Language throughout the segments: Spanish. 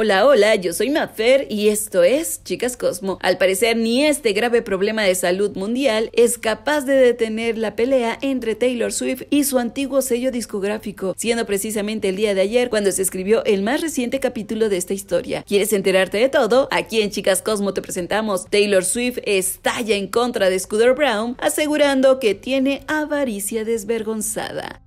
Hola, hola, yo soy Mafer y esto es Chicas Cosmo. Al parecer ni este grave problema de salud mundial es capaz de detener la pelea entre Taylor Swift y su antiguo sello discográfico, siendo precisamente el día de ayer cuando se escribió el más reciente capítulo de esta historia. ¿Quieres enterarte de todo? Aquí en Chicas Cosmo te presentamos Taylor Swift estalla en contra de Scooter Brown asegurando que tiene avaricia desvergonzada.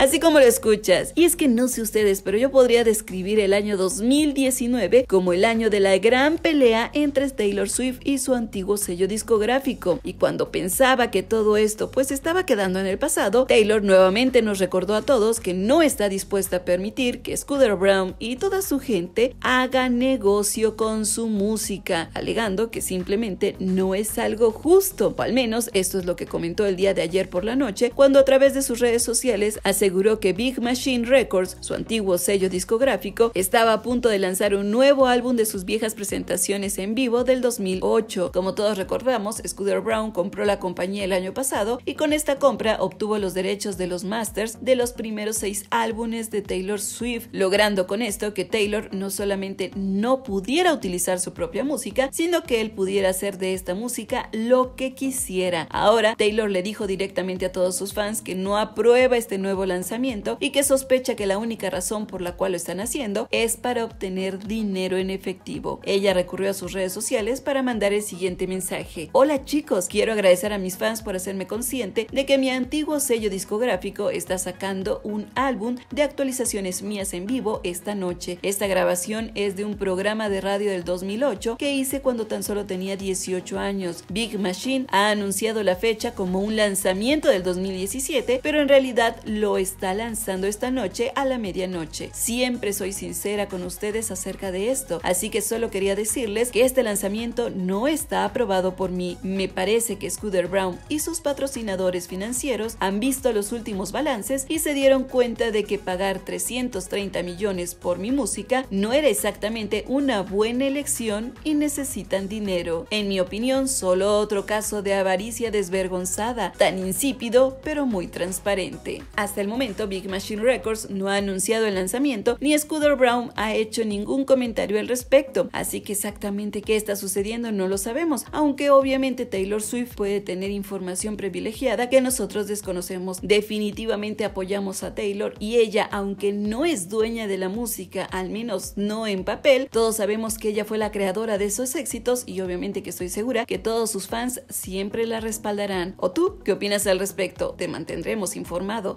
Así como lo escuchas. Y es que no sé ustedes, pero yo podría describir el año 2019 como el año de la gran pelea entre Taylor Swift y su antiguo sello discográfico. Y cuando pensaba que todo esto pues estaba quedando en el pasado, Taylor nuevamente nos recordó a todos que no está dispuesta a permitir que Scooter Brown y toda su gente haga negocio con su música, alegando que simplemente no es algo justo. al menos esto es lo que comentó el día de ayer por la noche, cuando a través de sus redes sociales hace aseguró que Big Machine Records, su antiguo sello discográfico, estaba a punto de lanzar un nuevo álbum de sus viejas presentaciones en vivo del 2008. Como todos recordamos, Scooter Brown compró la compañía el año pasado y con esta compra obtuvo los derechos de los masters de los primeros seis álbumes de Taylor Swift, logrando con esto que Taylor no solamente no pudiera utilizar su propia música, sino que él pudiera hacer de esta música lo que quisiera. Ahora, Taylor le dijo directamente a todos sus fans que no aprueba este nuevo lanzamiento lanzamiento y que sospecha que la única razón por la cual lo están haciendo es para obtener dinero en efectivo. Ella recurrió a sus redes sociales para mandar el siguiente mensaje. Hola chicos, quiero agradecer a mis fans por hacerme consciente de que mi antiguo sello discográfico está sacando un álbum de actualizaciones mías en vivo esta noche. Esta grabación es de un programa de radio del 2008 que hice cuando tan solo tenía 18 años. Big Machine ha anunciado la fecha como un lanzamiento del 2017, pero en realidad lo es está lanzando esta noche a la medianoche. Siempre soy sincera con ustedes acerca de esto, así que solo quería decirles que este lanzamiento no está aprobado por mí. Me parece que Scooter Brown y sus patrocinadores financieros han visto los últimos balances y se dieron cuenta de que pagar 330 millones por mi música no era exactamente una buena elección y necesitan dinero. En mi opinión, solo otro caso de avaricia desvergonzada, tan insípido pero muy transparente. Hasta el momento, Big Machine Records no ha anunciado el lanzamiento, ni Scooter Brown ha hecho ningún comentario al respecto, así que exactamente qué está sucediendo no lo sabemos, aunque obviamente Taylor Swift puede tener información privilegiada que nosotros desconocemos. Definitivamente apoyamos a Taylor y ella, aunque no es dueña de la música, al menos no en papel, todos sabemos que ella fue la creadora de esos éxitos y obviamente que estoy segura que todos sus fans siempre la respaldarán. ¿O tú qué opinas al respecto? Te mantendremos informado.